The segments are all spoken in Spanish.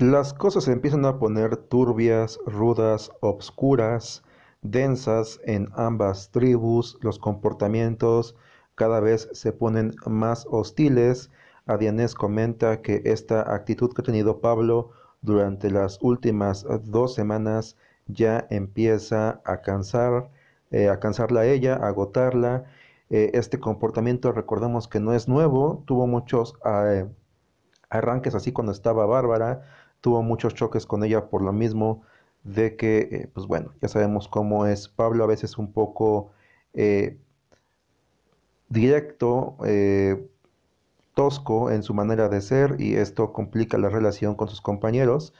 Las cosas se empiezan a poner turbias, rudas, obscuras, densas en ambas tribus, los comportamientos cada vez se ponen más hostiles. Adianés comenta que esta actitud que ha tenido Pablo durante las últimas dos semanas ya empieza a cansar, eh, a cansarla a ella, a agotarla. Eh, este comportamiento recordemos que no es nuevo, tuvo muchos eh, arranques así cuando estaba Bárbara, tuvo muchos choques con ella por lo mismo de que, eh, pues bueno, ya sabemos cómo es Pablo a veces un poco eh, directo, eh, tosco en su manera de ser y esto complica la relación con sus compañeros.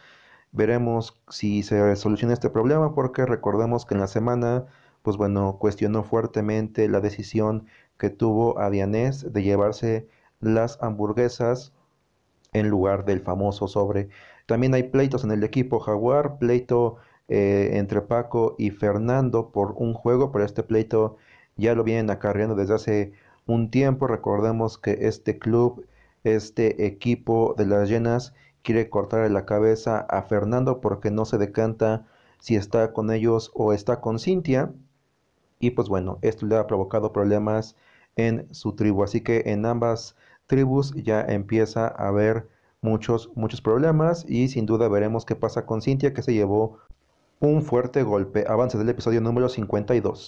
Veremos si se soluciona este problema porque recordemos que en la semana, pues bueno, cuestionó fuertemente la decisión que tuvo a de llevarse las hamburguesas en lugar del famoso sobre. También hay pleitos en el equipo Jaguar, pleito eh, entre Paco y Fernando por un juego, pero este pleito ya lo vienen acarreando desde hace un tiempo. Recordemos que este club, este equipo de las llenas, quiere cortarle la cabeza a Fernando porque no se decanta si está con ellos o está con Cintia. Y pues bueno, esto le ha provocado problemas en su tribu. Así que en ambas tribus ya empieza a haber muchos, muchos problemas y sin duda veremos qué pasa con Cintia que se llevó un fuerte golpe. Avance del episodio número 52.